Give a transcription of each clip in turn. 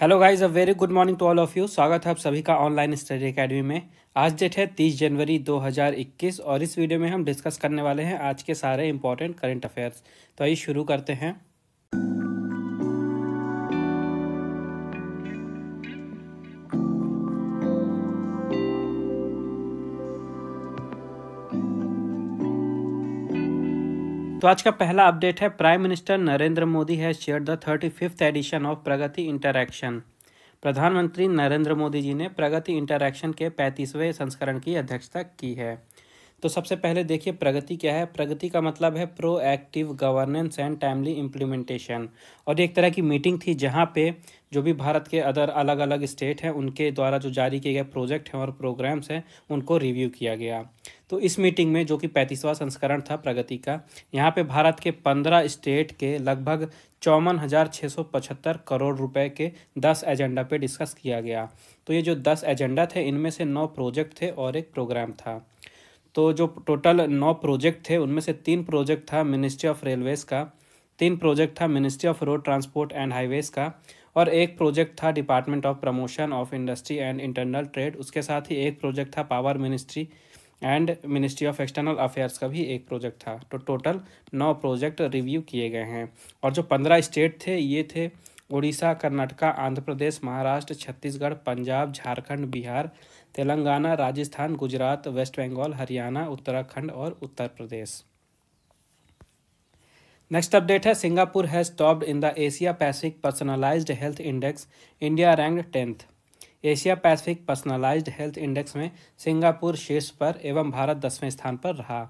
Hello guys a very good morning to all of you स्वागत है आप सभी का ऑनलाइन स्टडी एकेडमी में आज डेट है 30 जनवरी 2021 और इस वीडियो में हम डिस्कस करने वाले हैं आज के सारे इंपॉर्टेंट करंट अफेयर्स तो आइए शुरू करते हैं तो आज का पहला अपडेट है प्राइम मिनिस्टर नरेंद्र मोदी है share the thirty fifth edition of Pragati interaction प्रधानमंत्री नरेंद्र मोदी जी ने प्रगति इंटरैक्शन के पैंतीसवें संस्करण की अध्यक्षता की है तो सबसे पहले देखिए प्रगति क्या है प्रगति का मतलब है proactive governance and timely implementation और एक तरह की मीटिंग थी जहाँ पे जो भी भारत के अदर अलग अलग स्टेट हैं उनके द्वारा जो जारी किए गए प्रोजेक्ट हैं और प्रोग्राम्स हैं उनको रिव्यू किया गया तो इस मीटिंग में जो कि पैंतीसवां संस्करण था प्रगति का यहाँ पे भारत के पंद्रह स्टेट के लगभग चौवन हज़ार छः सौ पचहत्तर करोड़ रुपए के दस एजेंडा पे डिस्कस किया गया तो ये जो दस एजेंडा थे इनमें से नौ प्रोजेक्ट थे और एक प्रोग्राम था तो जो टोटल नौ प्रोजेक्ट थे उनमें से तीन प्रोजेक्ट था मिनिस्ट्री ऑफ रेलवेज़ का तीन प्रोजेक्ट था ministry of road transport and highways का और एक प्रोजेक्ट था department of promotion of industry and internal trade उसके साथ ही एक प्रोजेक्ट था power ministry and ministry of external affairs का भी एक प्रोजेक्ट था तो टोटल नौ प्रोजेक्ट रिव्यू किए गए हैं और जो पंद्रह स्टेट थे ये थे उड़ीसा कर्नाटका आंध्र प्रदेश महाराष्ट्र छत्तीसगढ़ पंजाब झारखंड बिहार तेलंगाना राजस्थान गुजरात वेस्ट बंगाल हरियाणा उत्तराखंड और उत्तर प्रदेश नेक्स्ट अपडेट है Singapore has topped in the Asia Pacific personalised health index India rank tenth Asia Pacific personalised health index में सिंगापुर शीर्ष पर एवं भारत दसवें स्थान पर रहा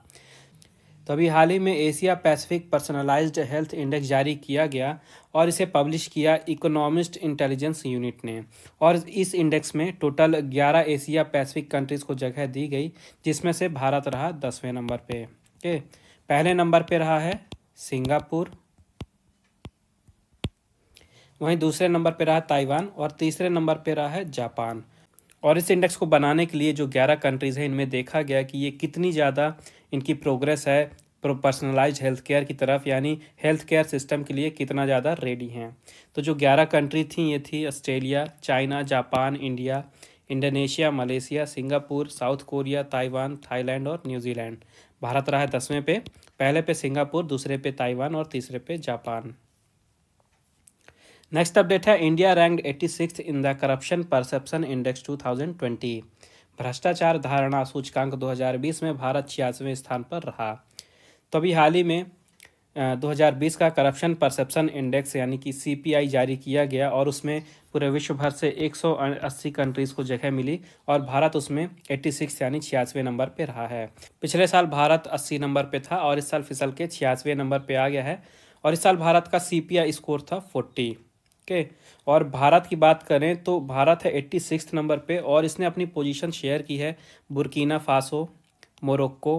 तो अभी हाल ही में Asia Pacific personalised health index जारी किया गया और इसे पब्लिश किया इकोनॉमिस्ट इंटेलिजेंस यूनिट ने और इस इंडेक्स में टोटल 11 एशिया पैसिफिक कंट्रीज़ को जगह दी गई जिसमें से भारत रहा दसवें नंबर पे ओके पहले नंबर पे रहा है सिंगापुर वहीं दूसरे नंबर पर रहा ताइवान और तीसरे नंबर पर रहा है जापान और इस इंडेक्स को बनाने के लिए जो 11 कंट्रीज़ हैं इनमें देखा गया कि ये कितनी ज़्यादा इनकी प्रोग्रेस है पर्सनलाइज हेल्थ केयर की तरफ यानी हेल्थ केयर सिस्टम के लिए कितना ज़्यादा रेडी हैं तो जो ग्यारह कंट्री थी ये थी Australia China Japan India Indonesia Malaysia Singapore South Korea Taiwan Thailand और न्यूजीलैंड भारत रहा है दसवें पे पहले पे सिंगापुर दूसरे पे ताइवान और तीसरे पे जापान नेक्स्ट अपडेट है India rank eighty six in the corruption perception index two thousand twenty भ्रष्टाचार धारणा सूचकांक 2020 में भारत छियासवें स्थान पर रहा तो अभी हाल ही में 2020 का करप्शन परसेप्शन इंडेक्स यानी कि सीपीआई जारी किया गया और उसमें पूरे विश्व भर से 180 कंट्रीज़ को जगह मिली और भारत उसमें 86 यानी छियासवें नंबर पे रहा है पिछले साल भारत 80 नंबर पे था और इस साल फिसल के छियासवें नंबर पे आ गया है और इस साल भारत का सीपीआई स्कोर था 40 ओके okay. और भारत की बात करें तो भारत है एट्टी सिक्स नंबर पे और इसने अपनी पोजीशन शेयर की है Burkina Faso Morocco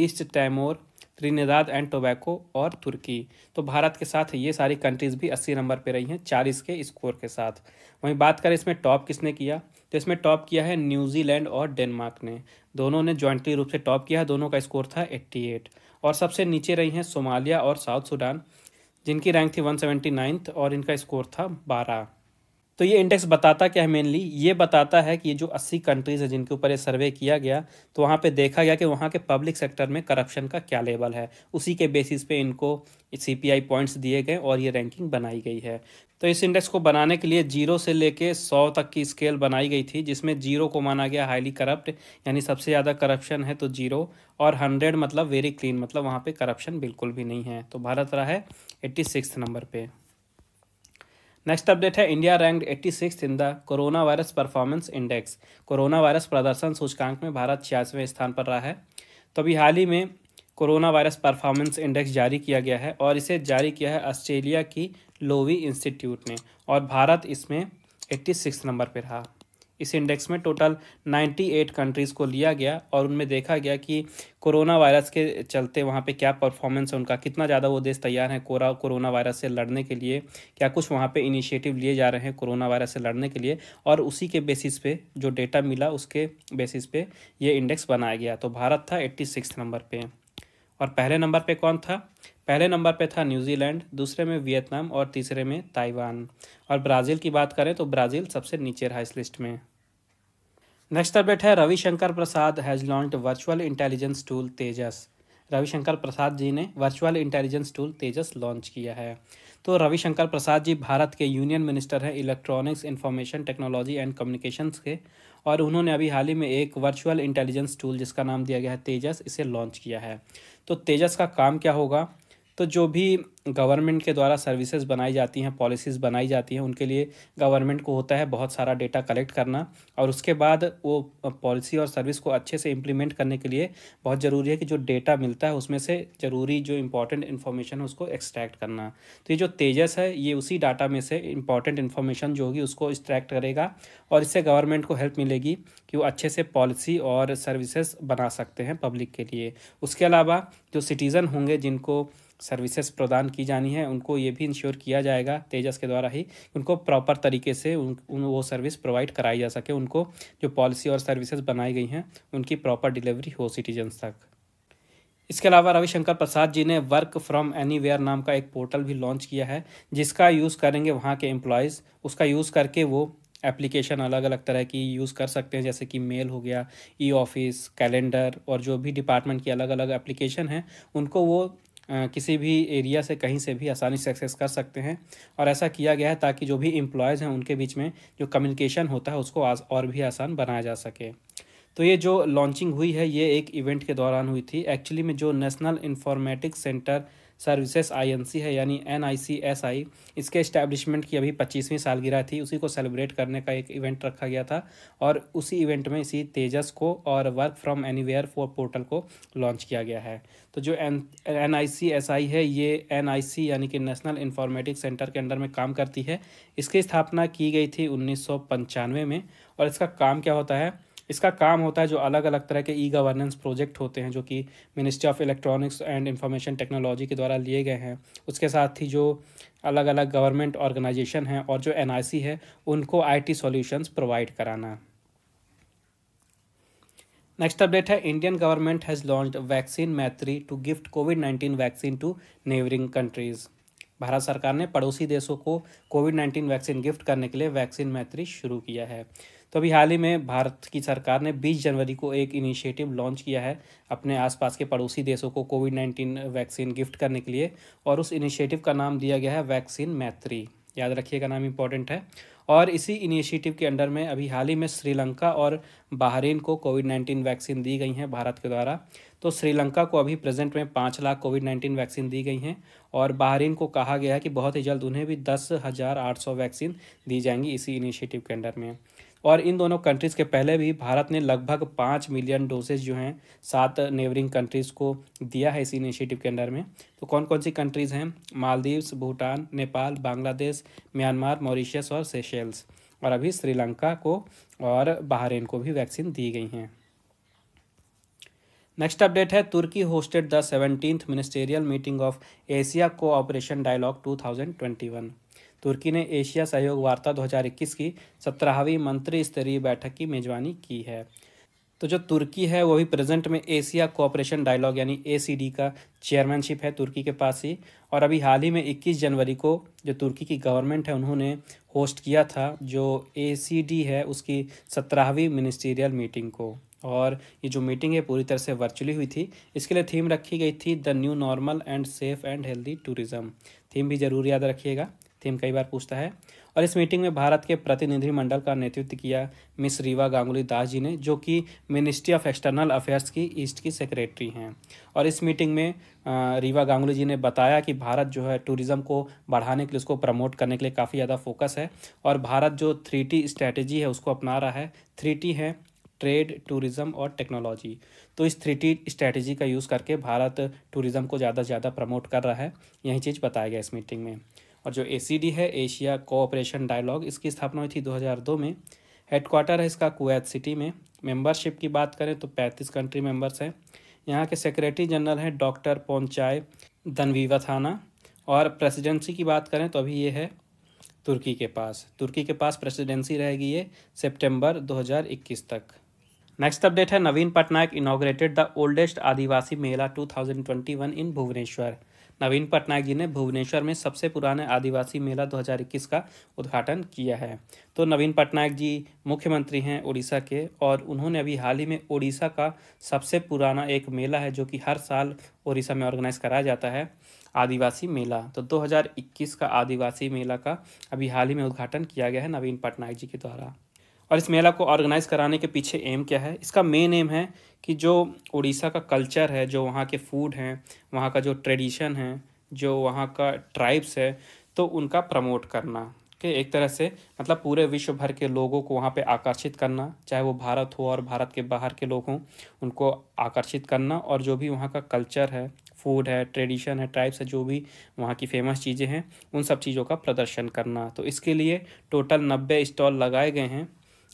East Timor Trinidad and Tobago और तुर्की तो भारत के साथ ये सारी कंट्रीज़ भी अस्सी नंबर पे रही हैं चालीस के स्कोर के साथ वहीं बात करें इसमें टॉप किसने किया तो इसमें टॉप किया है न्यूजीलैंड और डेनमार्क ने दोनों ने ज्वाइंटली रूप से टॉप किया है दोनों का स्कोर था एट्टी एट और सबसे नीचे रही हैं सोमालिया और साउथ सूडान जिनकी रैंक थी वन और इनका स्कोर था बारह तो ये इंडेक्स बताता क्या है मेनली ये बताता है कि ये जो 80 कंट्रीज़ है जिनके ऊपर ये सर्वे किया गया तो वहाँ पे देखा गया कि वहाँ के पब्लिक सेक्टर में करप्शन का क्या लेवल है उसी के बेसिस पे इनको सी पी आई पॉइंट्स दिए गए और ये रैंकिंग बनाई गई है तो इस इंडेक्स को बनाने के लिए जीरो से लेके सौ तक की स्केल बनाई गई थी जिसमें जीरो को माना गया हाईली करप्ट यानी सबसे ज़्यादा करप्शन है तो जीरो और हंड्रेड मतलब वेरी क्लीन मतलब वहाँ पर करप्शन बिल्कुल भी नहीं है तो भारत रहा है एट्टी सिक्स नंबर पर नेक्स्ट अपडेट है India ranked eighty six in the coronavirus performance index coronavirus प्रदर्शन सूचकांक में भारत छियासवें स्थान पर रहा है तो अभी हाल ही में कोरोना वायरस परफॉर्मेंस इंडेक्स जारी किया गया है और इसे जारी किया है ऑस्ट्रेलिया की लोवी इंस्टीट्यूट ने और भारत इसमें एट्टी सिक्स नंबर पर रहा इस इंडेक्स में टोटल 98 कंट्रीज़ को लिया गया और उनमें देखा गया कि कोरोना वायरस के चलते वहाँ पे क्या परफॉर्मेंस है उनका कितना ज़्यादा वो देश तैयार हैं कोरा कोरोना वायरस से लड़ने के लिए क्या कुछ वहाँ पे इनिशिएटिव लिए जा रहे हैं कोरोना वायरस से लड़ने के लिए और उसी के बेसिस पे जो डेटा मिला उसके बेसिस पे ये इंडेक्स बनाया गया तो भारत था एट्टी नंबर पर और पहले नंबर पे कौन था पहले नंबर पे था न्यूजीलैंड दूसरे में वियतनाम और तीसरे में ताइवान और ब्राज़ील की बात करें तो ब्राज़ील सबसे नीचे रहा इस लिस्ट में नेक्स्ट अपडेट है Ravishankar Prasad has launch virtual intelligence tool Tejas Ravishankar Prasad ji ने virtual intelligence tool Tejas launch किया है तो रविशंकर प्रसाद जी भारत के यूनियन मिनिस्टर हैं electronics information technology and communications के और उन्होंने अभी हाल ही में एक वर्चुअल इंटेलिजेंस टूल जिसका नाम दिया गया है तेजस इसे लॉन्च किया है तो तेजस का काम क्या होगा तो जो भी गवर्नमेंट के द्वारा सर्विसेज बनाई जाती हैं पॉलिसीज़ बनाई जाती हैं उनके लिए गवर्नमेंट को होता है बहुत सारा डेटा कलेक्ट करना और उसके बाद वो पॉलिसी और सर्विस को अच्छे से इम्प्लीमेंट करने के लिए बहुत ज़रूरी है कि जो डेटा मिलता है उसमें से ज़रूरी जो इंपॉर्टेंट इन्फॉर्मेशन है उसको एक्सट्रैक्ट करना तो ये जो तेजस है ये उसी डाटा में से इंपॉर्टेंट इन्फॉर्मेशन जो होगी उसको एक्सट्रैक्ट करेगा और इससे गवर्नमेंट को हेल्प मिलेगी कि वो अच्छे से पॉलिसी और सर्विसेज बना सकते हैं पब्लिक के लिए उसके अलावा जो सिटीज़न होंगे जिनको सर्विसेज प्रदान की जानी है उनको ये भी इंश्योर किया जाएगा तेजस के द्वारा ही उनको प्रॉपर तरीके से उन, वो सर्विस प्रोवाइड कराई जा सके उनको जो पॉलिसी और सर्विसेज बनाई गई हैं उनकी प्रॉपर डिलीवरी हो सिटीजन्स तक इसके अलावा रविशंकर प्रसाद जी ने वर्क फ्रॉम एनी वेयर नाम का एक पोर्टल भी लॉन्च किया है जिसका यूज़ करेंगे वहाँ के एम्प्लॉयज़ उसका यूज़ करके वो एप्लीकेशन अलग अलग तरह की यूज़ कर सकते हैं जैसे कि मेल हो गया ई ऑफिस कैलेंडर और जो भी डिपार्टमेंट की अलग अलग एप्लीकेशन हैं उनको वो किसी भी एरिया से कहीं से भी आसानी से एक्सेस कर सकते हैं और ऐसा किया गया है ताकि जो भी एम्प्लॉयज़ हैं उनके बीच में जो कम्युनिकेशन होता है उसको आज और भी आसान बनाया जा सके तो ये जो लॉन्चिंग हुई है ये एक इवेंट के दौरान हुई थी एक्चुअली में जो national informatic centre services INC है यानी एनआईसीएसआई इसके इस्टेब्लिशमेंट की अभी पच्चीसवीं सालगिरह थी उसी को सेलिब्रेट करने का एक इवेंट रखा गया था और उसी इवेंट में इसी तेजस को और work from anywhere for portal को लॉन्च किया गया है तो जो एन एन है ये एन यानी कि नेशनल इन्फॉर्मेटिक सेंटर के अंडर में काम करती है इसकी स्थापना की गई थी उन्नीस में और इसका काम क्या होता है इसका काम होता है जो अलग अलग तरह के ई गवर्नेंस प्रोजेक्ट होते हैं जो कि ministry of electronics and information technology के द्वारा लिए गए हैं उसके साथ ही जो अलग अलग गवर्नमेंट ऑर्गेनाइजेशन हैं और जो एन है उनको आई टी प्रोवाइड कराना नेक्स्ट अपडेट है Indian government has launch vaccine Maitri to gift covid nineteen vaccine to neighbouring countries Bharat सरकार ने पड़ोसी देशों को कोविड नाइन्टीन वैक्सीन गिफ्ट करने के लिए वैक्सीन मैत्री शुरू किया है तो अभी हाल ही में भारत की सरकार ने 20 जनवरी को एक इनिशिएटिव लॉन्च किया है अपने आसपास के पड़ोसी देशों को कोविड नाइन्टीन वैक्सीन गिफ्ट करने के लिए और उस इनिशिएटिव का नाम दिया गया है वैक्सीन मैत्री याद रखिएगा नाम इम्पॉर्टेंट है और इसी इनिशिएटिव के अंडर में अभी हाल ही में श्रीलंका और बहरीन को कोविड नाइन्टीन वैक्सीन दी गई हैं भारत के द्वारा तो श्रीलंका को अभी प्रेजेंट में पाँच लाख कोविड नाइन्टीन वैक्सीन दी गई हैं और बहरीन को कहा गया है कि बहुत ही जल्द उन्हें भी दस हज़ार आठ सौ वैक्सीन दी जाएंगी इसी इनिशिएटिव के अंडर में और इन दोनों कंट्रीज़ के पहले भी भारत ने लगभग पाँच मिलियन डोसेज जो हैं सात नेबरिंग कंट्रीज़ को दिया है इस इनिशिएटिव के अंडर में तो कौन कौन सी कंट्रीज़ हैं मालदीव्स भूटान नेपाल बांग्लादेश म्यांमार मॉरिशस और सेशेल्स और अभी श्रीलंका को और बहरीन को भी वैक्सीन दी गई हैं नेक्स्ट अपडेट है तुर्की hosted the seventeenth ministerial meeting of Asia cooperation dialogue one तुर्की ने एशिया सहयोग वार्ता 2021 की सत्रहवीं मंत्री स्तरीय बैठक की मेजबानी की है तो जो तुर्की है वो भी प्रेजेंट में एशिया कोऑपरेशन डायलॉग यानी ए का चेयरमैनशिप है तुर्की के पास ही और अभी हाल ही में 21 जनवरी को जो तुर्की की गवर्नमेंट है उन्होंने होस्ट किया था जो ए है उसकी सत्रहवीं मिनिस्टीरियल मीटिंग को और ये जो मीटिंग है पूरी तरह से वर्चुअली हुई थी इसके लिए थीम रखी गई थी the new normal and safe and healthy tourism theme भी ज़रूर याद रखिएगा थीम कई बार पूछता है और इस मीटिंग में भारत के प्रतिनिधिमंडल का नेतृत्व किया मिस रीवा गांगुली दास जी ने जो कि मिनिस्ट्री ऑफ एक्सटर्नल अफेयर्स की ईस्ट की सेक्रेटरी हैं और इस मीटिंग में रीवा गांगुली जी ने बताया कि भारत जो है टूरिज़्म को बढ़ाने के लिए उसको प्रमोट करने के लिए काफ़ी ज़्यादा फोकस है और भारत जो थ्री टी स्ट्रैटेजी है उसको अपना रहा है थ्री टी है ट्रेड टूरिज्म और टेक्नोलॉजी तो इस थ्री टी स्ट्रैटेजी का यूज़ करके भारत टूरिज़्म को ज़्यादा से ज़्यादा प्रमोट कर रहा है यही चीज़ बताया गया इस मीटिंग में और जो ए है एशिया कोऑपरेशन डायलॉग इसकी स्थापना हुई थी 2002 में हेडक्वार्टर है इसका कुवैत सिटी में मेंबरशिप की बात करें तो 35 कंट्री मेंबर्स हैं यहाँ के सेक्रेटरी जनरल हैं डॉक्टर पोनचाय दनवीवा और प्रेसिडेंसी की बात करें तो अभी ये है तुर्की के पास तुर्की के पास प्रेसिडेंसी रहेगी ये सेप्टेम्बर दो तक नेक्स्ट अपडेट है Naveen Patnaik inaugurated the oldest Adivasi Mela 2021 in Bhubaneswar Naveen Patnaik ji ने भुवनेश्वर में सबसे पुराने आदिवासी मेला 2021 का उद्घाटन किया है तो नवीन पटनायक जी मुख्यमंत्री हैं उड़ीसा के और उन्होंने अभी हाल ही में उड़ीसा का सबसे पुराना एक मेला है जो कि हर साल उड़ीसा में ऑर्गेनाइज कराया जाता है आदिवासी मेला तो 2021 का आदिवासी मेला का अभी हाल ही में उद्घाटन किया गया है नवीन पटनायक जी के द्वारा और इस मेला को ऑर्गेनाइज़ कराने के पीछे एम क्या है इसका मेन एम है कि जो उड़ीसा का कल्चर है जो वहाँ के फूड हैं वहाँ का जो ट्रेडिशन है जो वहाँ का ट्राइब्स है तो उनका प्रमोट करना के एक तरह से मतलब पूरे विश्व भर के लोगों को वहाँ पे आकर्षित करना चाहे वो भारत हो और भारत के बाहर के लोग हों उनको आकर्षित करना और जो भी वहाँ का कल्चर है फूड है ट्रेडिशन है ट्राइब्स है जो भी वहाँ की फेमस चीज़ें हैं उन सब चीज़ों का प्रदर्शन करना तो इसके लिए टोटल नब्बे स्टॉल लगाए गए हैं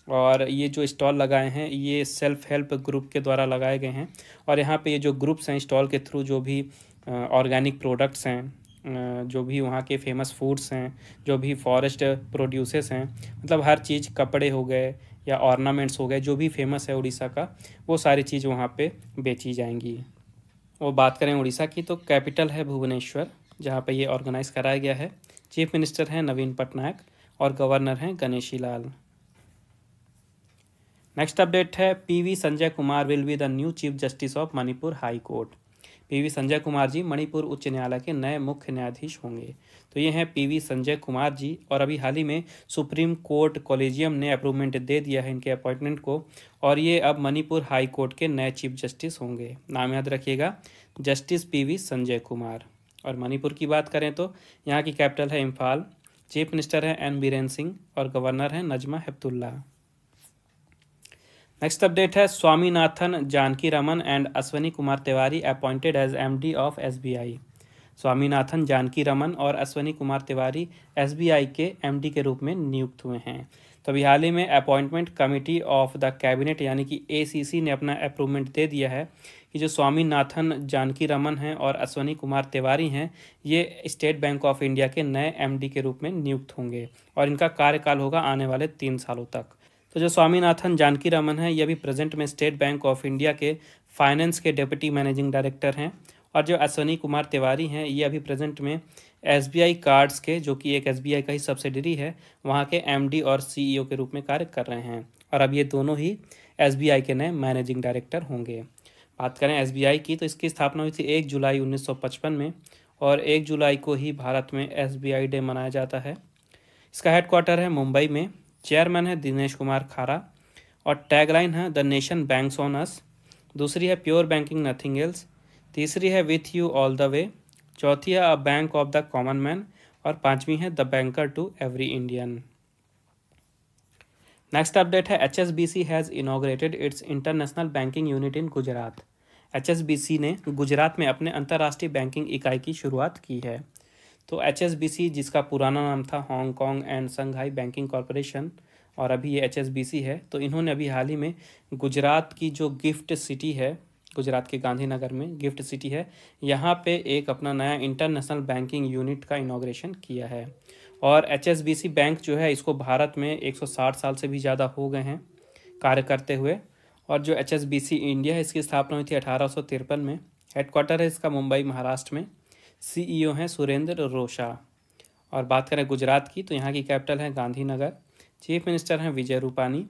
और ये जो स्टॉल लगाए हैं ये सेल्फ हेल्प ग्रुप के द्वारा लगाए गए हैं और यहाँ पे ये जो ग्रुप्स हैं स्टॉल के थ्रू जो भी ऑर्गेनिक प्रोडक्ट्स हैं जो भी वहाँ के फेमस फूड्स हैं जो भी फॉरेस्ट प्रोड्यूसेस हैं मतलब हर चीज़ कपड़े हो गए या ऑर्नामेंट्स हो गए जो भी फेमस है उड़ीसा का वो सारी चीज़ वहाँ पर बेची जाएंगी वो बात करें उड़ीसा की तो कैपिटल है भुवनेश्वर जहाँ पर ये ऑर्गेनाइज़ कराया गया है चीफ मिनिस्टर हैं नवीन पटनायक और गवर्नर हैं गणेशी लाल नेक्स्ट अपडेट है PV Sanjay Kumar will be the new chief justice of Manipur high court PV Sanjay Kumar ji Manipur उच्च न्यायालय के नए मुख्य न्यायाधीश होंगे तो ये हैं पीवी संजय कुमार जी और अभी हाल ही में सुप्रीम कोर्ट कॉलेजियम ने अप्रूवमेंट दे दिया है इनके अपॉइंटमेंट को और ये अब मणिपुर हाई कोर्ट के नए चीफ जस्टिस होंगे नाम याद रखिएगा जस्टिस पी संजय कुमार और मणिपुर की बात करें तो यहाँ की कैपिटल है इम्फाल चीफ मिनिस्टर हैं एन बीरेन सिंह और गवर्नर हैं नजमा हेप्तुल्ला नेक्स्ट अपडेट है Swaminathan Janaki Raman and Ashwani Kumar Tiwari appointed as MD of SBI Swaminathan Janaki Raman और अश्वनी कुमार तिवारी एसबीआई के एमडी के रूप में नियुक्त हुए हैं तो अभी हाल ही में appointment committee of the cabinet यानी कि एसीसी ने अपना अप्रूवमेंट दे दिया है कि जो स्वामीनाथन जानकी रमन हैं और अश्वनी कुमार तिवारी हैं ये स्टेट बैंक ऑफ इंडिया के नए एमडी के रूप में नियुक्त होंगे और इनका कार्यकाल होगा आने वाले तीन सालों तक तो जो स्वामीनाथन जानकी रमन है ये भी प्रेजेंट में स्टेट बैंक ऑफ इंडिया के फाइनेंस के डिप्टी मैनेजिंग डायरेक्टर हैं और जो अश्वनी कुमार तिवारी हैं ये अभी प्रेजेंट में एस कार्ड्स के जो कि एक एस का ही सब्सिडरी है वहाँ के एम और सी e के रूप में कार्य कर रहे हैं और अब ये दोनों ही एस के नए मैनेजिंग डायरेक्टर होंगे बात करें एस की तो इसकी स्थापना हुई थी एक जुलाई 1955 में और एक जुलाई को ही भारत में एस डे मनाया जाता है इसका हेडक्वार्टर है मुंबई में चेयरमैन है दिनेश कुमार खारा और टैगलाइन है the nation bank on us दूसरी है प्योर बैंकिंग नथिंग एल्स तीसरी है with you all the way चौथी है a bank of the common man और पांचवी है the banker to every Indian next update है H S B C has inaugurated its international banking unit in Gujarat H S B C ने गुजरात में अपने अंतर्राष्ट्रीय बैंकिंग इकाई की शुरुआत की है तो एच जिसका पुराना नाम था Hong Kong and Shanghai banking corporation और अभी ये एच है तो इन्होंने अभी हाल ही में गुजरात की जो गिफ्ट सिटी है गुजरात के गांधीनगर में गिफ्ट सिटी है यहाँ पे एक अपना नया इंटरनेशनल बैंकिंग यूनिट का इनाग्रेशन किया है और एच बैंक जो है इसको भारत में 160 साल से भी ज़्यादा हो गए हैं कार्य करते हुए और जो एच इंडिया है इसकी स्थापना हुई थी अठारह में हेडक्वार्टर है इसका मुंबई महाराष्ट्र में सीईओ e हैं सुरेंद्र रोशा और बात करें गुजरात की तो यहाँ की कैपिटल है गांधीनगर चीफ मिनिस्टर हैं विजय रूपानी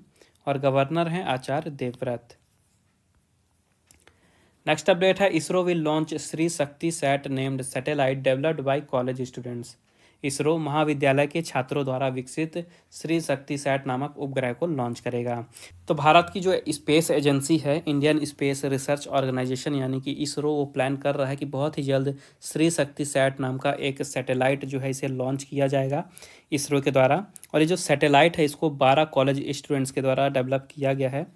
और गवर्नर हैं आचार्य देवव्रत नेक्स्ट अपडेट है ISRO will launch Shri Shakti sat named satellite developed by college students ISRO महाविद्यालय के छात्रों द्वारा विकसित श्री शक्ति सैट नामक उपग्रह को लॉन्च करेगा तो भारत की जो स्पेस एजेंसी है इंडियन स्पेस रिसर्च ऑर्गेनाइजेशन यानी कि इसरो वो प्लान कर रहा है कि बहुत ही जल्द श्री शक्ति सैट नाम का एक सैटेलाइट जो है इसे लॉन्च किया जाएगा इसरो के द्वारा और ये जो सैटेलाइट है इसको बारह कॉलेज स्टूडेंट्स के द्वारा डेवलप किया गया है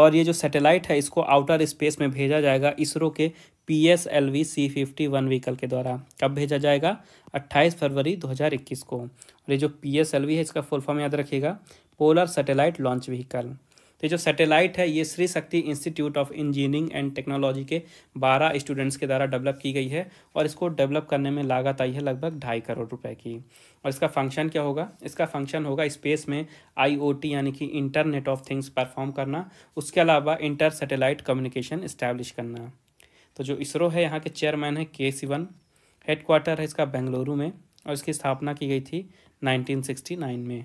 और ये जो सैटेलाइट है इसको आउटर स्पेस में भेजा जाएगा इसरो के P S L V C fifty one vehicle के द्वारा कब भेजा जाएगा अट्ठाईस फरवरी दो हज़ार इक्कीस को और ये जो पी एस एल वी है इसका फुल फॉर्म याद रखिएगा पोलर सैटेलाइट लॉन्च व्हीकल तो जो सैटेलाइट है ये Shri Shakti institute of engineering and technology के बारह स्टूडेंट्स के द्वारा डेवलप की गई है और इसको डेवलप करने में लागत आई है लगभग ढाई करोड़ रुपए की और इसका फंक्शन क्या होगा इसका फंक्शन होगा स्पेस में आईओटी यानी कि इंटरनेट ऑफ थिंग्स परफॉर्म करना उसके अलावा इंटर सैटेलाइट कम्युनिकेशन इस्टेब्लिश करना तो जो इसरो है यहाँ के चेयरमैन है के सिवन हेडक्वार्टर है इसका बेंगलुरु में और इसकी स्थापना की गई थी 1969 में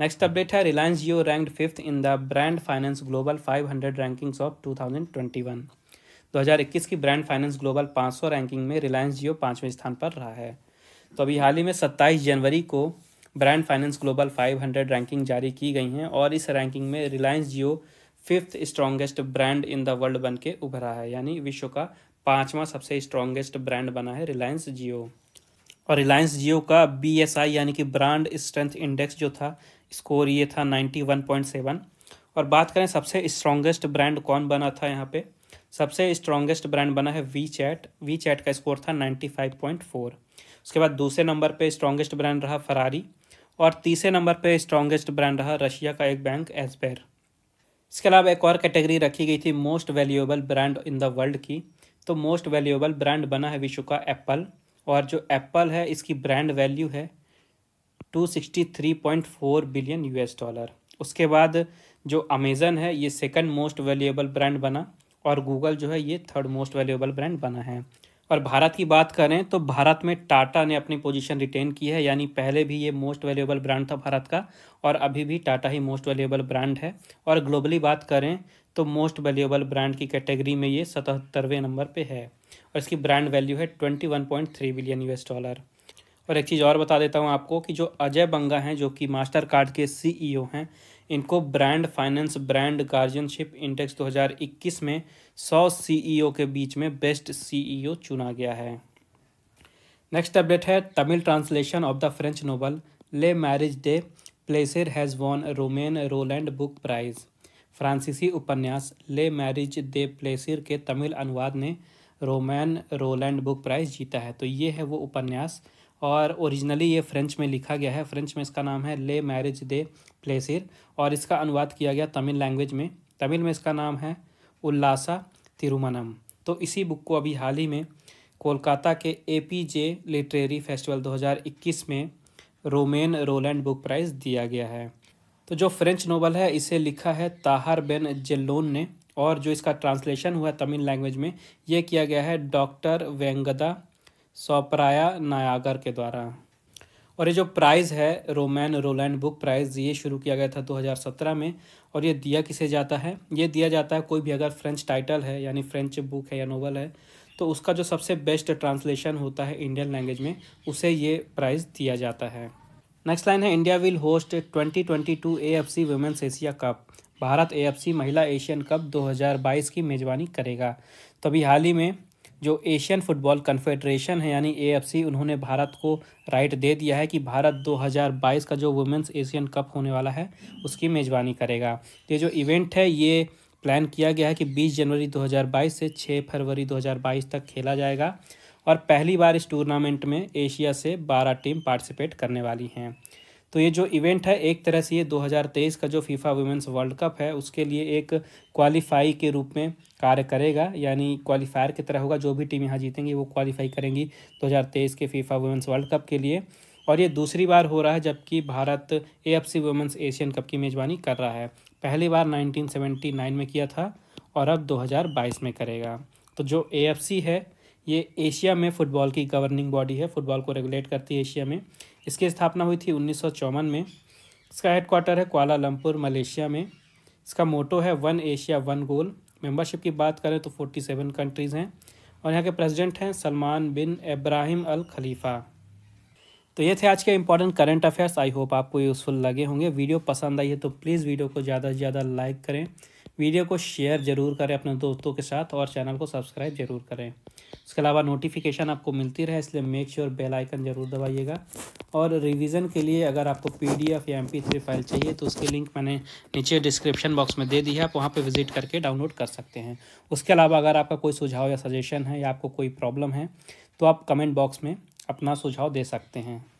नेक्स्ट अपडेट है Reliance Jio ranked fifth in the brand finance global 500 rankings of 2021 2021 की ब्रांड फाइनेंस ग्लोबल 500 रैंकिंग में रिलायंस जियो पाँचवें स्थान पर रहा है तो अभी हाल ही में सत्ताईस जनवरी को brand finance global hundred ranking जारी की गई हैं और इस रैंकिंग में Reliance Jio fifth strongest brand in the world बन के उभरा है यानी विश्व का पांचवा सबसे स्ट्रॉन्गेस्ट ब्रांड बना है रिलायंस जियो और रिलायंस जियो का बी एस आई यानी कि ब्रांड स्ट्रेंथ इंडेक्स जो था स्कोर ये था नाइन्टी वन पॉइंट सेवन और बात करें सबसे स्ट्रॉन्गेस्ट ब्रांड कौन बना था यहाँ पे सबसे स्ट्रॉन्गेस्ट ब्रांड बना है वी चैट वी चैट का स्कोर था नाइन्टी फाइव पॉइंट फोर उसके बाद दूसरे नंबर पे स्ट्रॉन्गेस्ट ब्रांड रहा फरारी और तीसरे नंबर पे स्ट्रॉन्गेस्ट ब्रांड रहा रशिया का एक बैंक एसबेर इसके अलावा एक और कैटेगरी रखी गई थी most valuable brand in the world की तो मोस्ट वैल्यूएबल ब्रांड बना है विश्व का एप्पल और जो एप्पल है इसकी ब्रांड वैल्यू है 263.4 बिलियन यूएस डॉलर उसके बाद जो अमेज़न है ये सेकंड मोस्ट वैल्यूएबल ब्रांड बना और गूगल जो है ये थर्ड मोस्ट वैल्यूएबल ब्रांड बना है और भारत की बात करें तो भारत में टाटा ने अपनी पोजीशन रिटेन की है यानी पहले भी ये मोस्ट वैल्यूएबल ब्रांड था भारत का और अभी भी टाटा ही मोस्ट वैल्यूएबल ब्रांड है और ग्लोबली बात करें तो मोस्ट वैल्यूएबल ब्रांड की कैटेगरी में ये सतहत्तरवें नंबर पे है और इसकी ब्रांड वैल्यू है twenty one point three billion U dollar और एक चीज़ और बता देता हूँ आपको कि जो अजय बंगा हैं जो कि मास्टर कार्ड के सी हैं इनको brand finance brand guardianship index 2021 में 100 सीईओ e के बीच में बेस्ट सीईओ e चुना गया है नेक्स्ट अपडेट है Tamil translation of the French novel Le Mariage de Plaisir has won Romain Rolland book prize फ्रांसीसी उपन्यास ले मैरिज दे प्लेसिर के तमिल अनुवाद ने रोमैन रोलैंड बुक प्राइज़ जीता है तो ये है वो उपन्यास और ओरिजिनली ये फ्रेंच में लिखा गया है फ्रेंच में इसका नाम है ले मैरिज दे प्लेसिर और इसका अनुवाद किया गया तमिल लैंग्वेज में तमिल में इसका नाम है उल्लासा तिरुमनम तो इसी बुक को अभी हाल ही में कोलकाता के A P J literary festival 2021 में रोमेन रोलैंड बुक प्राइज़ दिया गया है तो जो फ्रेंच नोवल है इसे लिखा है ताहर बेन जेलोन ने और जो इसका ट्रांसलेशन हुआ तमिल लैंग्वेज में यह किया गया है डॉक्टर वेंगदा सौपराया नायागर के द्वारा और ये जो प्राइज़ है रोमैन रोलैंड बुक प्राइज़ ये शुरू किया गया था 2017 में और ये दिया किसे जाता है ये दिया जाता है कोई भी अगर फ्रेंच टाइटल है यानी फ्रेंच बुक है या नोवल है तो उसका जो सबसे बेस्ट ट्रांसलेशन होता है इंडियन लैंग्वेज में उसे ये प्राइज़ दिया जाता है नेक्स्ट लाइन है India will host 2022 to women's Asia cup Bharat A महिला एशियन कप 2022 की मेज़बानी करेगा तो अभी हाल ही में जो एशियन फुटबॉल कन्फेडरेशन है यानी ए उन्होंने भारत को राइट दे दिया है कि भारत 2022 का जो वुमेंस एशियन कप होने वाला है उसकी मेज़बानी करेगा तो ये जो इवेंट है ये प्लान किया गया है कि 20 जनवरी 2022 से 6 फरवरी 2022 तक खेला जाएगा और पहली बार इस टूर्नामेंट में एशिया से बारह टीम पार्टिसिपेट करने वाली हैं तो ये जो इवेंट है एक तरह से ये 2023 का जो फीफा वुमेंस वर्ल्ड कप है उसके लिए एक क्वालिफाई के रूप में कार्य करेगा यानी क्वालिफायर की तरह होगा जो भी टीम यहाँ जीतेंगी वो क्वालिफाई करेंगी 2023 के फीफा वुमेंस वर्ल्ड कप के लिए और ये दूसरी बार हो रहा है जबकि Bharat A F C women's Asian cup की मेज़बानी कर रहा है पहली बार 1979 में किया था और अब 2022 में करेगा तो जो ए एफ सी है ये एशिया में फ़ुटबॉल की गवर्निंग बॉडी है फुटबॉल को रेगुलेट करती है एशिया में इसकी स्थापना हुई थी उन्नीस में इसका हेडक्वार्टर है कोलालमपुर मलेशिया में इसका मोटो है one Asia one goal membership की बात करें तो फोर्टी सेवन कंट्रीज़ हैं और यहाँ के प्रेसिडेंट हैं सलमान बिन इब्राहिम अल खलीफा तो ये थे आज के important current affairs I hope आपको यूज़फुल लगे होंगे वीडियो पसंद आई है तो प्लीज़ वीडियो को ज़्यादा से ज़्यादा लाइक करें वीडियो को शेयर ज़रूर करें अपने दोस्तों के साथ और चैनल को सब्सक्राइब ज़रूर करें इसके अलावा नोटिफिकेशन आपको मिलती रहे इसलिए मेक श्योर बेल आइकन ज़रूर दबाइएगा और रिवीजन के लिए अगर आपको पीडीएफ या एमपी फाइल चाहिए तो उसकी लिंक मैंने नीचे डिस्क्रिप्शन बॉक्स में दे दी है आप वहाँ पर विजिट करके डाउनलोड कर सकते हैं उसके अलावा अगर आपका कोई सुझाव या सजेशन है या आपको कोई प्रॉब्लम है तो आप कमेंट बॉक्स में अपना सुझाव दे सकते हैं